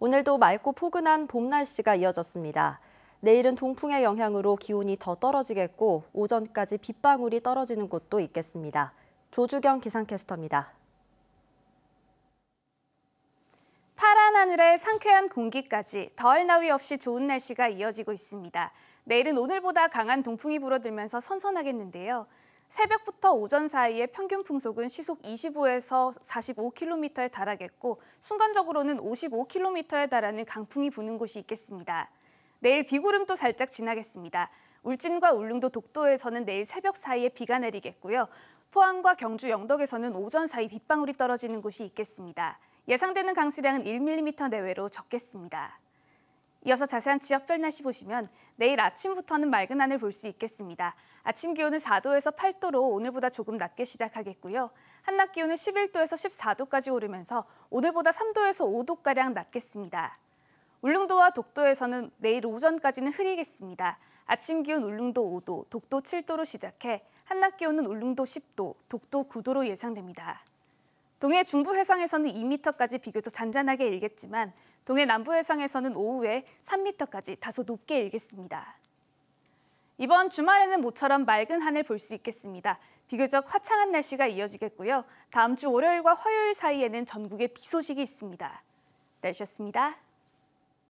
오늘도 맑고 포근한 봄 날씨가 이어졌습니다. 내일은 동풍의 영향으로 기온이 더 떨어지겠고 오전까지 빗방울이 떨어지는 곳도 있겠습니다. 조주경 기상캐스터입니다. 파란 하늘에 상쾌한 공기까지 덜 나위 없이 좋은 날씨가 이어지고 있습니다. 내일은 오늘보다 강한 동풍이 불어들면서 선선하겠는데요. 새벽부터 오전 사이에 평균 풍속은 시속 25에서 45km에 달하겠고 순간적으로는 55km에 달하는 강풍이 부는 곳이 있겠습니다. 내일 비구름도 살짝 지나겠습니다. 울진과 울릉도 독도에서는 내일 새벽 사이에 비가 내리겠고요. 포항과 경주 영덕에서는 오전 사이 빗방울이 떨어지는 곳이 있겠습니다. 예상되는 강수량은 1mm 내외로 적겠습니다. 이어서 자세한 지역별 날씨 보시면 내일 아침부터는 맑은 하늘 볼 수 있겠습니다. 아침 기온은 4도에서 8도로 오늘보다 조금 낮게 시작하겠고요. 한낮 기온은 11도에서 14도까지 오르면서 오늘보다 3도에서 5도가량 낮겠습니다. 울릉도와 독도에서는 내일 오전까지는 흐리겠습니다. 아침 기온 울릉도 5도, 독도 7도로 시작해 한낮 기온은 울릉도 10도, 독도 9도로 예상됩니다. 동해 중부 해상에서는 2m까지 비교적 잔잔하게 일겠지만 동해 남부 해상에서는 오후에 3m까지 다소 높게 일겠습니다. 이번 주말에는 모처럼 맑은 하늘 볼 수 있겠습니다. 비교적 화창한 날씨가 이어지겠고요. 다음 주 월요일과 화요일 사이에는 전국에 비 소식이 있습니다. 날씨였습니다.